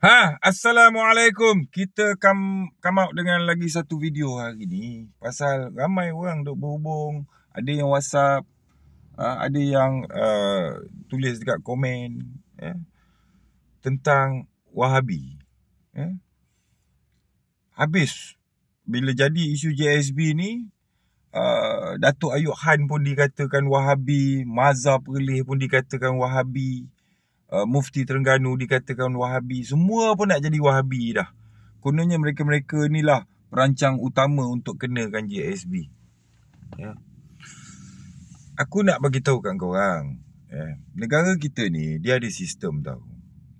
Ha, Assalamualaikum. Kita come, come out dengan lagi satu video hari ni. Pasal ramai orang duk berhubung. Ada yang whatsapp. Ha, ada yang uh, tulis dekat komen. Eh, tentang Wahabi. Eh. Habis. Bila jadi isu JSB ni. Uh, Datuk Ayuk Han pun dikatakan Wahabi. Mazhab Relih pun dikatakan Wahabi uh, mufti Terengganu dikatakan wahabi. Semua pun nak jadi wahabi dah. Kononnya mereka-mereka ni lah perancang utama untuk kenakan JSB. Ya. Aku nak bagi tahu kan korang. Ya. Negara kita ni dia ada sistem tau.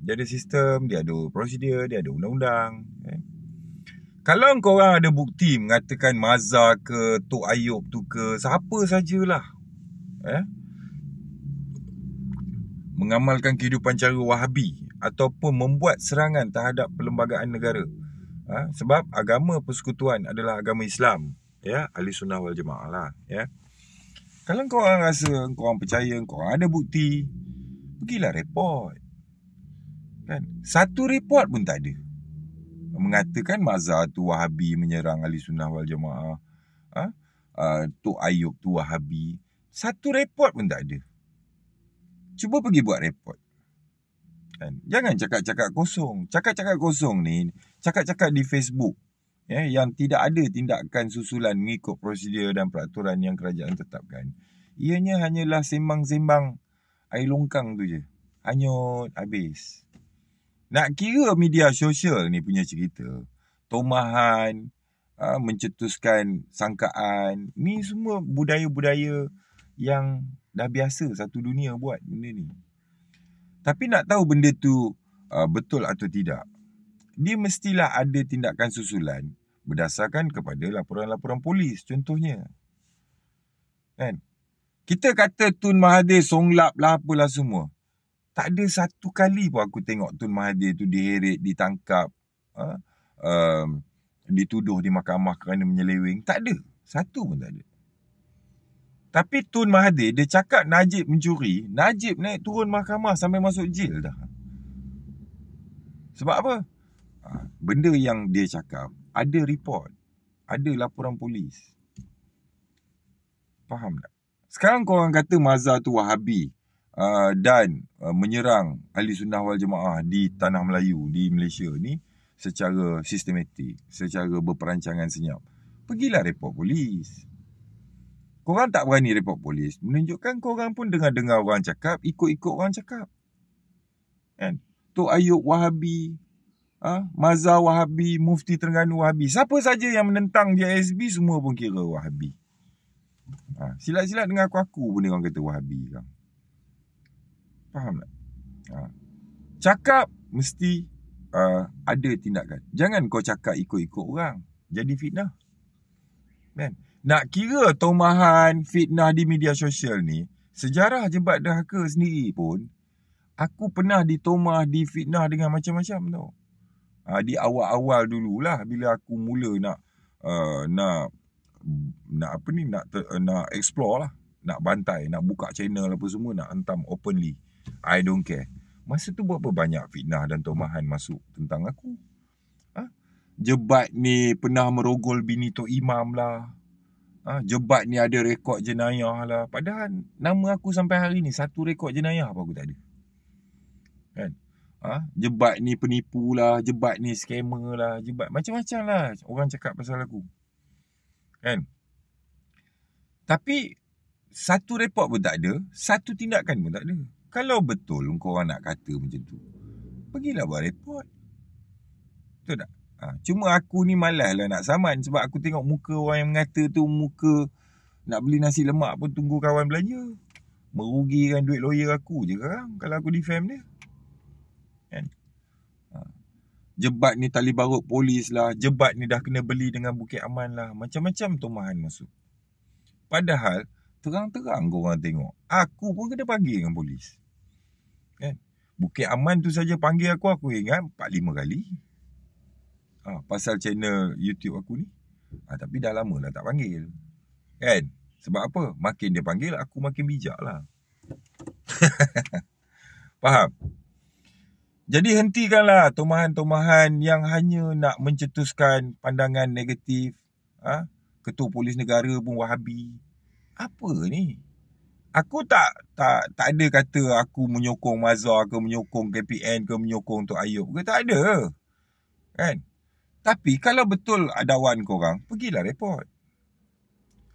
Dia ada sistem, dia ada prosedur, dia ada undang-undang. Ya. Kalau korang ada bukti mengatakan Mazar ke, Tok Ayub tu ke, siapa sajalah. Ya mengamalkan kehidupan cara wahabi ataupun membuat serangan terhadap perlembagaan negara ha? sebab agama persekutuan adalah agama Islam ya ahli sunnah wal jamaah lah ya kalau kau orang rasa kau orang percaya kau orang ada bukti pergilah report kan satu report pun tak ada mengatakan mazhab tu wahabi menyerang ahli sunnah wal jamaah ha? Uh, Tok Ayub tu wahabi satu report pun tak ada cuba pergi buat report. Kan? Jangan cakap-cakap kosong. Cakap-cakap kosong ni, cakap-cakap di Facebook ya, yang tidak ada tindakan susulan mengikut prosedur dan peraturan yang kerajaan tetapkan. Ianya hanyalah sembang-sembang air longkang tu je. Hanyut habis. Nak kira media sosial ni punya cerita. Tomahan, ah, mencetuskan sangkaan. Ni semua budaya-budaya yang dah biasa satu dunia buat benda ni. Tapi nak tahu benda tu uh, betul atau tidak, dia mestilah ada tindakan susulan berdasarkan kepada laporan-laporan polis contohnya. Kan? Kita kata Tun Mahathir songlap lah apalah semua. Tak ada satu kali pun aku tengok Tun Mahathir tu diheret, ditangkap, uh, um, dituduh di mahkamah kerana menyeleweng. Tak ada. Satu pun tak ada. Tapi Tun Mahathir dia cakap Najib mencuri, Najib naik turun mahkamah sampai masuk jail dah. Sebab apa? Ha, benda yang dia cakap ada report, ada laporan polis. Faham tak? Sekarang kau kata mazhab tu Wahabi ha, dan ha, menyerang ahli sunnah wal jemaah di tanah Melayu, di Malaysia ni secara sistematik, secara berperancangan senyap. Pergilah report polis. Korang tak berani report polis. Menunjukkan korang pun dengar-dengar orang cakap. Ikut-ikut orang cakap. Kan? Tok Ayub Wahabi. Ah, ha? Mazhar Wahabi. Mufti Terengganu Wahabi. Siapa saja yang menentang dia SB semua pun kira Wahabi. Ha? Silat-silat dengan aku-aku pun dia orang kata Wahabi. Kan? Faham tak? Ha? Cakap mesti uh, ada tindakan. Jangan kau cakap ikut-ikut orang. Jadi fitnah. Kan? Nak kira tomahan fitnah di media sosial ni, sejarah jebat ke sendiri pun, aku pernah ditomah, fitnah dengan macam-macam tau. Ha, di awal-awal dululah bila aku mula nak uh, nak nak apa ni nak ter, uh, nak explore lah nak bantai nak buka channel apa semua nak hentam openly i don't care masa tu buat apa banyak fitnah dan tomahan masuk tentang aku ha? jebat ni pernah merogol bini tok imam lah ha, ah, jebat ni ada rekod jenayah lah. Padahal nama aku sampai hari ni satu rekod jenayah apa aku tak ada. Kan? Ha? Ah, jebat ni penipu lah, jebat ni skamer lah, jebat macam-macam lah orang cakap pasal aku. Kan? Tapi satu report pun tak ada, satu tindakan pun tak ada. Kalau betul kau orang nak kata macam tu, pergilah buat report. Betul tak? Ha, cuma aku ni malas lah nak saman sebab aku tengok muka orang yang mengata tu muka nak beli nasi lemak pun tunggu kawan belanja. Merugikan duit lawyer aku je kan kalau aku defam dia. Kan? Ha. Jebat ni tali barut polis lah. Jebat ni dah kena beli dengan bukit aman lah. Macam-macam tumahan masuk. Padahal terang-terang korang tengok. Aku pun kena panggil dengan polis. Kan? Bukit aman tu saja panggil aku, aku ingat 4-5 kali ha, pasal channel YouTube aku ni. Ha, tapi dah lama lah tak panggil. Kan? Sebab apa? Makin dia panggil, aku makin bijak lah. Faham? Jadi hentikanlah tomahan-tomahan yang hanya nak mencetuskan pandangan negatif. Ha? Ketua polis negara pun wahabi. Apa ni? Aku tak tak tak ada kata aku menyokong Mazhar ke menyokong KPN ke menyokong Tok Ayub ke. Tak ada. Kan? Tapi kalau betul ada wan dakwaan korang, pergilah report.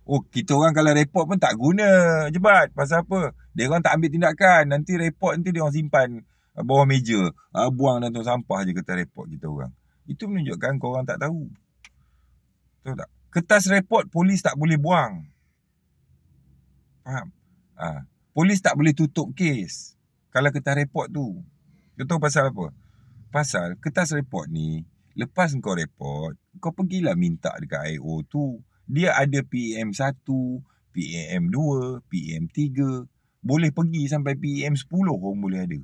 Oh, kita orang kalau report pun tak guna. Jebat. Pasal apa? Dia orang tak ambil tindakan. Nanti report nanti dia orang simpan uh, bawah meja. Ah, buang dalam sampah je kertas report kita orang. Itu menunjukkan orang tak tahu. Tahu tak? Kertas report polis tak boleh buang. Faham? Ha. Polis tak boleh tutup kes. Kalau kertas report tu. Kau tahu pasal apa? Pasal kertas report ni Lepas kau report, kau pergilah minta dekat IO tu. Dia ada PM1, PM2, PM3. Boleh pergi sampai PM10 pun boleh ada.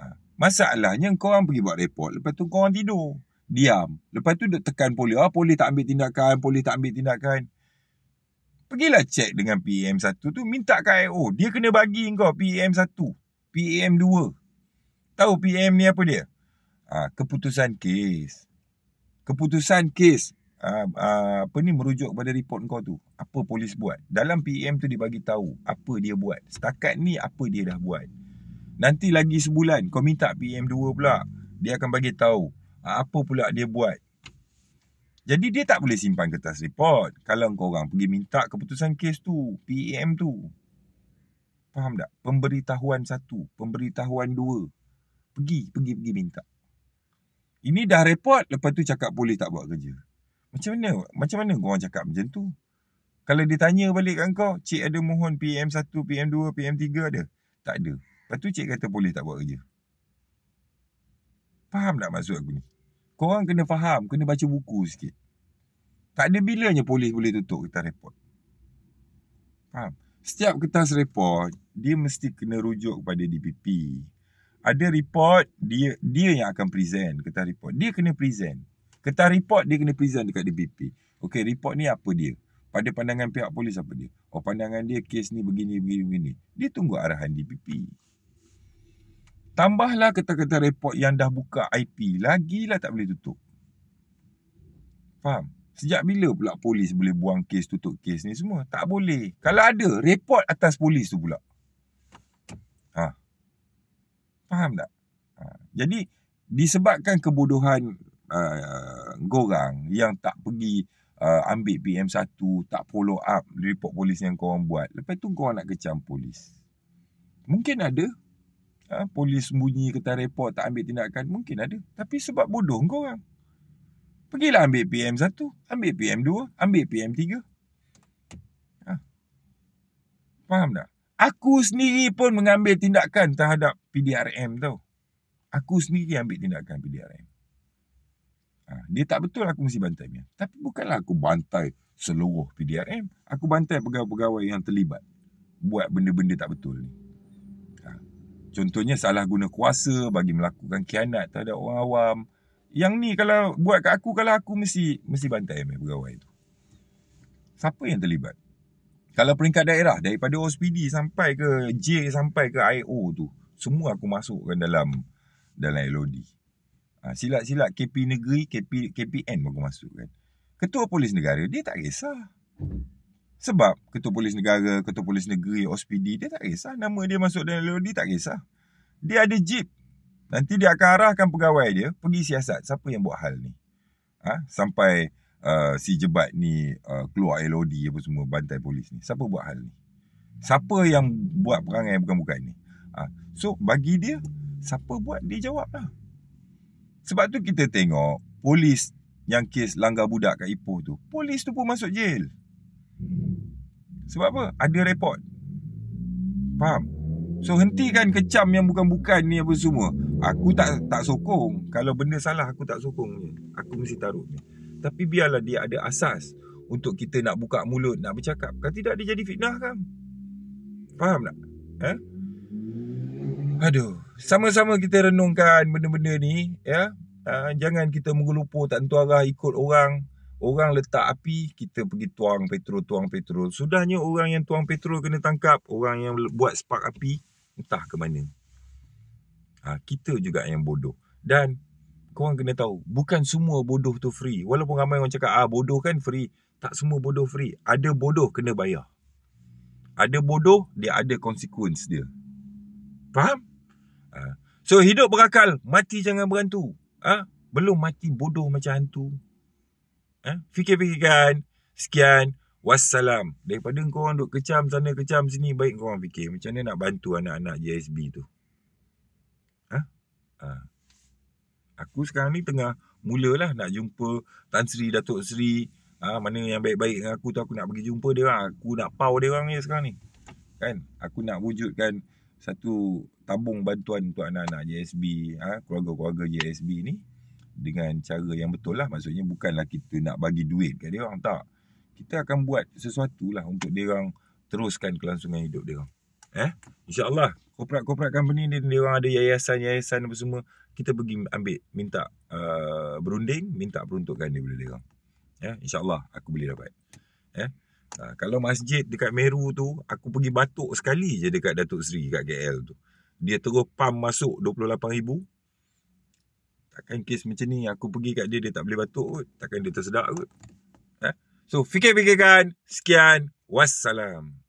Ha. Masalahnya kau orang pergi buat report, lepas tu kau orang tidur. Diam. Lepas tu duk tekan polis. Ah, polis tak ambil tindakan, polis tak ambil tindakan. Pergilah check dengan PM1 tu, minta kat IO. Dia kena bagi kau PM1, PM2. Tahu PM ni apa dia? ha, keputusan kes. Keputusan kes ha, ha, apa ni merujuk pada report kau tu. Apa polis buat? Dalam PM e tu dibagi tahu apa dia buat. Setakat ni apa dia dah buat. Nanti lagi sebulan kau minta PM2 e pula, dia akan bagi tahu ha, apa pula dia buat. Jadi dia tak boleh simpan kertas report kalau kau orang pergi minta keputusan kes tu, PM e tu. Faham tak? Pemberitahuan satu, pemberitahuan dua. Pergi, pergi, pergi minta. Ini dah report lepas tu cakap polis tak buat kerja. Macam mana? Macam mana kau cakap macam tu? Kalau ditanya balik kat kau, cik ada mohon PM1, PM2, PM3 ada? Tak ada. Lepas tu cik kata polis tak buat kerja. Faham tak maksud aku ni? Kau orang kena faham, kena baca buku sikit. Tak ada bilanya polis boleh tutup kita report. Faham? Setiap kertas report, dia mesti kena rujuk kepada DPP ada report dia dia yang akan present ketah report dia kena present ketah report dia kena present dekat DBP okey report ni apa dia pada pandangan pihak polis apa dia oh pandangan dia kes ni begini begini begini dia tunggu arahan DBP tambahlah kata-kata report yang dah buka IP lagilah tak boleh tutup faham Sejak bila pula polis boleh buang kes, tutup kes ni semua? Tak boleh. Kalau ada, report atas polis tu pula. Haa. Faham tak? Ha, jadi disebabkan kebodohan uh, gorang yang tak pergi uh, ambil PM1, tak follow up report polis yang korang buat. Lepas tu korang nak kecam polis. Mungkin ada. Ha, polis bunyi kata report tak ambil tindakan. Mungkin ada. Tapi sebab bodoh korang. Pergilah ambil PM1, ambil PM2, ambil PM3. Ha. Faham tak? Aku sendiri pun mengambil tindakan terhadap PDRM tau. Aku sendiri ambil tindakan PDRM. Ha, dia tak betul aku mesti bantai dia. Tapi bukanlah aku bantai seluruh PDRM. Aku bantai pegawai-pegawai yang terlibat. Buat benda-benda tak betul ni. Ha, contohnya salah guna kuasa bagi melakukan kianat terhadap orang awam. Yang ni kalau buat kat aku, kalau aku mesti mesti bantai pegawai tu. Siapa yang terlibat? Kalau peringkat daerah daripada OSPD sampai ke J sampai ke IO tu semua aku masukkan dalam dalam LOD. Ha, silat-silat KP negeri, KP KPN aku masukkan. Ketua Polis Negara dia tak kisah. Sebab Ketua Polis Negara, Ketua Polis Negeri, OSPD dia tak kisah. Nama dia masuk dalam LOD tak kisah. Dia ada jeep. Nanti dia akan arahkan pegawai dia pergi siasat. Siapa yang buat hal ni? Ha? Sampai... Sampai Uh, si jebat ni uh, keluar LOD apa semua bantai polis ni. Siapa buat hal ni? Siapa yang buat perangai bukan-bukan ni? Uh, so bagi dia, siapa buat dia jawab lah. Sebab tu kita tengok polis yang kes langgar budak kat Ipoh tu. Polis tu pun masuk jail. Sebab apa? Ada report. Faham? So hentikan kecam yang bukan-bukan ni apa semua. Aku tak tak sokong. Kalau benda salah aku tak sokong. Aku mesti taruh. ni tapi biarlah dia ada asas untuk kita nak buka mulut nak bercakap kalau tidak dia jadi fitnah kan faham tak eh aduh sama-sama kita renungkan benda-benda ni ya Uh, jangan kita mengelupo tak tentu arah ikut orang Orang letak api Kita pergi tuang petrol Tuang petrol Sudahnya orang yang tuang petrol kena tangkap Orang yang buat spark api Entah ke mana uh, Kita juga yang bodoh Dan korang kena tahu bukan semua bodoh tu free walaupun ramai orang cakap ah bodoh kan free tak semua bodoh free ada bodoh kena bayar ada bodoh dia ada konsekuens dia faham ah. so hidup berakal mati jangan berantu ah belum mati bodoh macam hantu ah fikir-fikirkan sekian wassalam daripada kau orang duk kecam sana kecam sini baik kau orang fikir macam mana nak bantu anak-anak JSB tu ah ah Aku sekarang ni tengah lah nak jumpa Tan Sri, Datuk Sri. Ha, mana yang baik-baik dengan aku tu aku nak pergi jumpa dia orang. Ha. Aku nak power dia orang ni sekarang ni. Kan? Aku nak wujudkan satu tabung bantuan untuk anak-anak JSB. Ha, keluarga-keluarga JSB ni. Dengan cara yang betul lah. Maksudnya bukanlah kita nak bagi duit kat dia orang. Tak. Kita akan buat sesuatu lah untuk dia orang teruskan kelangsungan hidup dia orang. Eh? InsyaAllah korporat-korporat company ni dia orang ada yayasan-yayasan apa semua kita pergi ambil minta uh, berunding minta peruntukan dia boleh dia orang ya yeah, insyaallah aku boleh dapat ya yeah. uh, kalau masjid dekat Meru tu aku pergi batuk sekali je dekat Datuk Seri dekat KL tu dia terus pam masuk 28000 takkan kes macam ni aku pergi kat dia dia tak boleh batuk kot takkan dia tersedak kot eh so fikir-fikirkan sekian wassalam